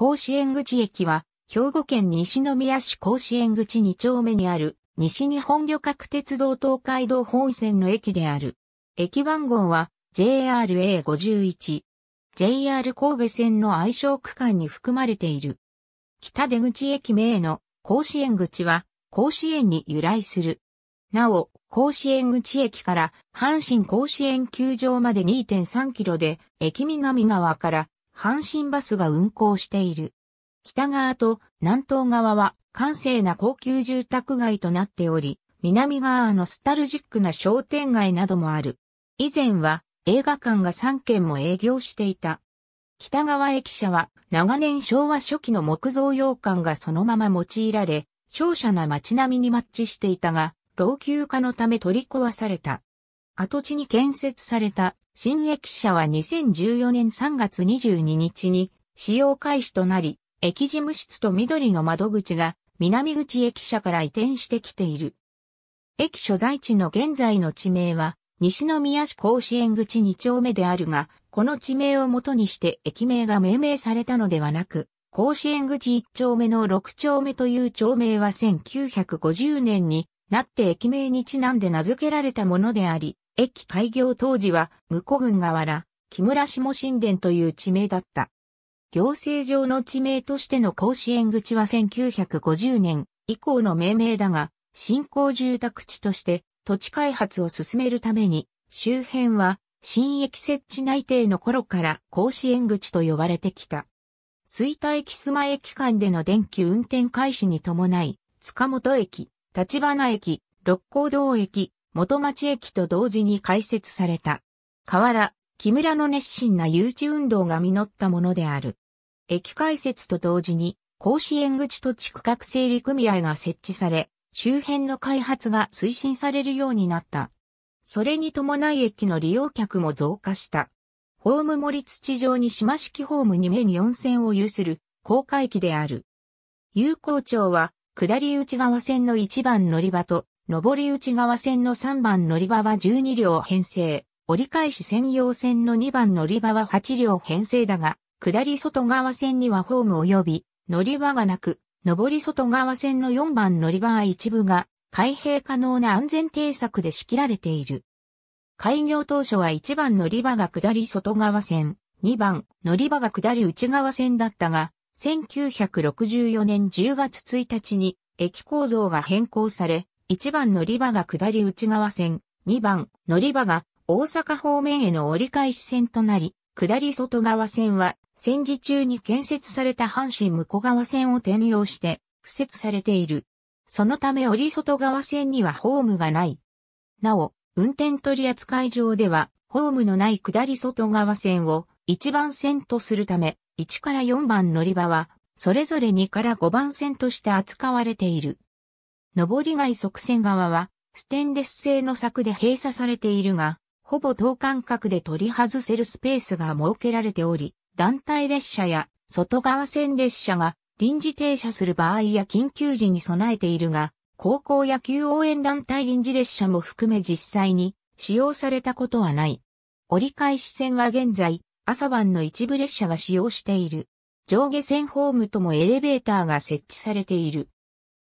甲子園口駅は、兵庫県西宮市甲子園口2丁目にある、西日本旅客鉄道東海道本線の駅である。駅番号は JRA51。JR 神戸線の愛称区間に含まれている。北出口駅名の甲子園口は甲子園に由来する。なお、甲子園口駅から阪神甲子園球場まで2.3キロで、駅南側から阪神バスが運行している。北側と南東側は閑静な高級住宅街となっており、南側のスタルジックな商店街などもある。以前は映画館が3軒も営業していた。北側駅舎は長年昭和初期の木造洋館がそのまま用いられ、商社な街並みにマッチしていたが、老朽化のため取り壊された。跡地に建設された新駅舎は2014年3月22日に使用開始となり、駅事務室と緑の窓口が南口駅舎から移転してきている。駅所在地の現在の地名は、西宮市甲子園口2丁目であるが、この地名をもとにして駅名が命名されたのではなく、甲子園口1丁目の6丁目という町名は1950年になって駅名にちなんで名付けられたものであり、駅開業当時は、向こう郡河原、木村下神殿という地名だった。行政上の地名としての甲子園口は1950年以降の命名だが、新興住宅地として土地開発を進めるために、周辺は新駅設置内定の頃から甲子園口と呼ばれてきた。水田駅須磨駅間での電気運転開始に伴い、塚本駅、立花駅、六甲道駅、元町駅と同時に開設された。河原、木村の熱心な誘致運動が実ったものである。駅開設と同時に、甲子園口土地区画整理組合が設置され、周辺の開発が推進されるようになった。それに伴い駅の利用客も増加した。ホーム森土上に島式ホーム2面4線を有する高架駅である。有効町は、下り内側線の一番乗り場と上り内側線の3番乗り場は12両編成、折り返し専用線の2番乗り場は8両編成だが、下り外側線にはホーム及び乗り場がなく、上り外側線の4番乗り場は一部が開閉可能な安全定策で仕切られている。開業当初は1番乗り場が下り外側線、2番乗り場が下り内側線だったが、1964年10月1日に駅構造が変更され、1番乗り場が下り内側線、2番乗り場が大阪方面への折り返し線となり、下り外側線は戦時中に建設された阪神向こ川線を転用して敷設されている。そのため折り外側線にはホームがない。なお、運転取扱い上では、ホームのない下り外側線を1番線とするため、1から4番乗り場は、それぞれ2から5番線として扱われている。上り街側線側は、ステンレス製の柵で閉鎖されているが、ほぼ等間隔で取り外せるスペースが設けられており、団体列車や外側線列車が臨時停車する場合や緊急時に備えているが、高校野球応援団体臨時列車も含め実際に使用されたことはない。折り返し線は現在、朝晩の一部列車が使用している。上下線ホームともエレベーターが設置されている。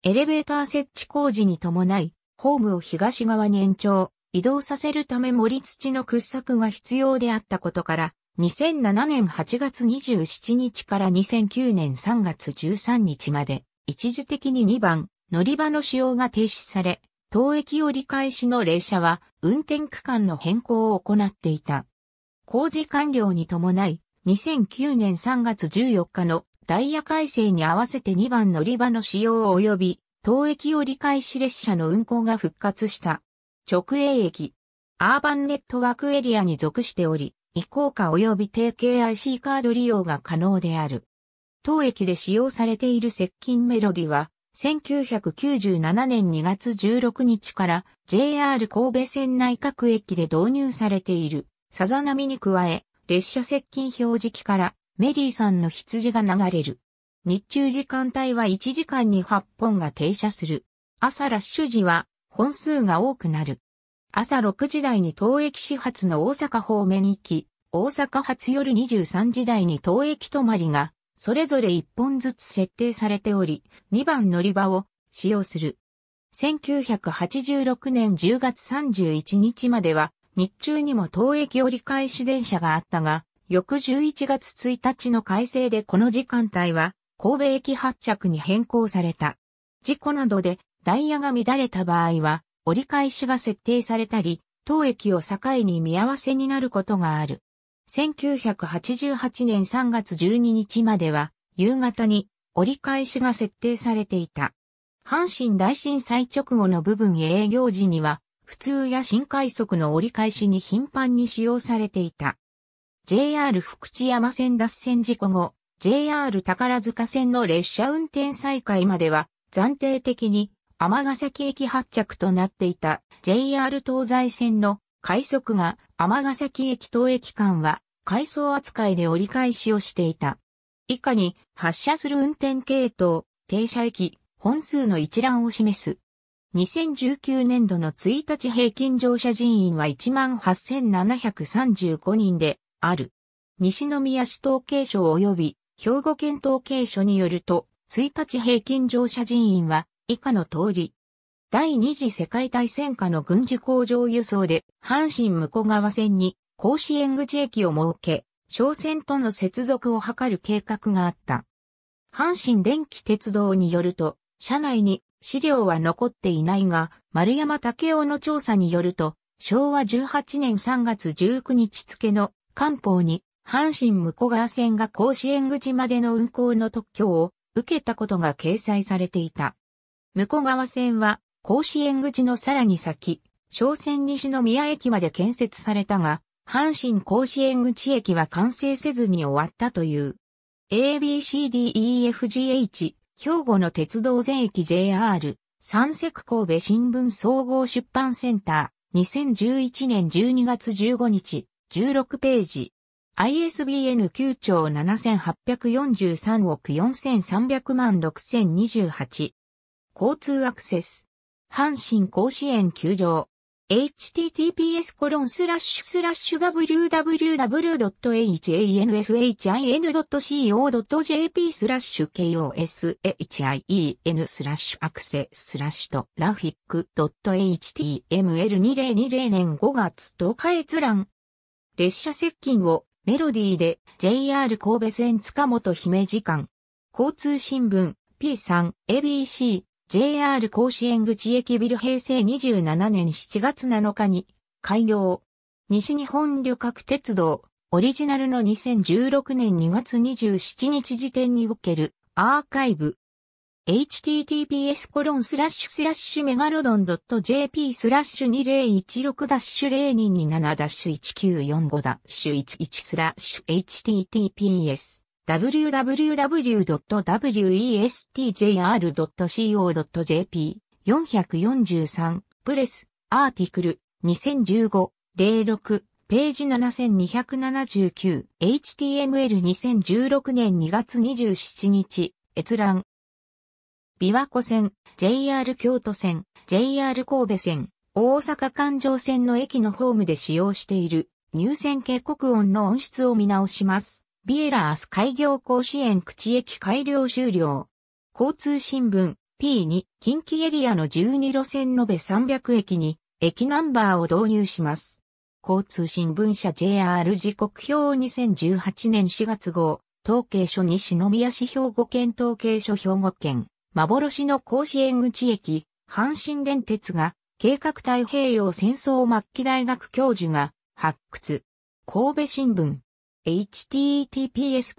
エレベーター設置工事に伴い、ホームを東側に延長、移動させるため盛り土の掘削が必要であったことから、2007年8月27日から2009年3月13日まで、一時的に2番、乗り場の使用が停止され、当駅折り返しの列車は運転区間の変更を行っていた。工事完了に伴い、2009年3月14日のダイヤ改正に合わせて2番乗り場の使用及び、当駅を理解し列車の運行が復活した。直営駅。アーバンネットワークエリアに属しており、移行化及び定型 IC カード利用が可能である。当駅で使用されている接近メロディは、1997年2月16日から JR 神戸線内各駅で導入されている。さざ波に加え、列車接近表示機からメリーさんの羊が流れる。日中時間帯は1時間に8本が停車する。朝ラッシュ時は本数が多くなる。朝6時台に東駅始発の大阪方面行き、大阪発夜23時台に東駅止まりが、それぞれ1本ずつ設定されており、2番乗り場を使用する。1986年10月31日までは、日中にも東駅折り返し電車があったが、翌11月1日の改正でこの時間帯は神戸駅発着に変更された。事故などでダイヤが乱れた場合は折り返しが設定されたり、当駅を境に見合わせになることがある。1988年3月12日までは夕方に折り返しが設定されていた。阪神大震災直後の部分営業時には、普通や新快速の折り返しに頻繁に使用されていた。JR 福知山線脱線事故後、JR 宝塚線の列車運転再開までは、暫定的に尼崎駅発着となっていた JR 東西線の快速が尼崎駅東駅間は、回送扱いで折り返しをしていた。以下に発車する運転系統、停車駅、本数の一覧を示す。2019年度の1日平均乗車人員は18,735人で、ある。西宮市統計所及び兵庫県統計所によると、1日平均乗車人員は以下の通り。第二次世界大戦下の軍事工場輸送で阪神向川線に甲子園口駅を設け、商船との接続を図る計画があった。阪神電気鉄道によると、車内に資料は残っていないが、丸山武雄の調査によると、昭和18年3月19日付の官報に、阪神向川線が甲子園口までの運行の特許を受けたことが掲載されていた。向川線は甲子園口のさらに先、商船西宮駅まで建設されたが、阪神甲子園口駅は完成せずに終わったという。ABCDEFGH、兵庫の鉄道全駅 JR、三石神戸新聞総合出版センター、2011年12月15日。16ページ。ISBN 9兆7843億4300万6028。交通アクセス。阪神甲子園球場。https コロンスラッシュスラッシュ www.hansin.co.jp h スラッシュ KOSHIEN スラッシュアクセススラッシュとラフィック .html2020 年5月10日閲覧列車接近をメロディーで JR 神戸線塚本姫時間。交通新聞 P3 ABC JR 甲子園口駅ビル平成27年7月7日に開業。西日本旅客鉄道オリジナルの2016年2月27日時点におけるアーカイブ https コロンスラッシュスラッシュメガロドン .jp スラッシュ2016ダッシュ0227ダッシュ1945ダッシュ11スラッシュ https www.westjr.co.jp 443プレスアーティクル2015-06ページ 7279HTML2016 年2月27日閲覧琵琶湖線、JR 京都線、JR 神戸線、大阪環状線の駅のホームで使用している入線警告音の音質を見直します。ビエラース開業甲子園口駅改良終了。交通新聞 P2 近畿エリアの12路線延べ300駅に駅ナンバーを導入します。交通新聞社 JR 時刻表2018年4月号、統計書西宮市兵庫県統計書兵庫県。幻の甲子園口駅、阪神電鉄が、計画太平洋戦争末期大学教授が、発掘。神戸新聞。https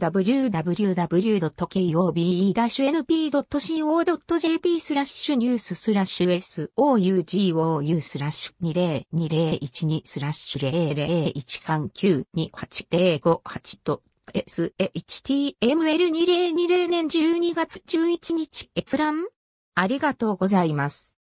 www.kobe-np.co.jp スラッシュニューススラッシュ sougou スラッシュ202012スラッシュ001392805と SHTML2020 年12月11日閲覧ありがとうございます。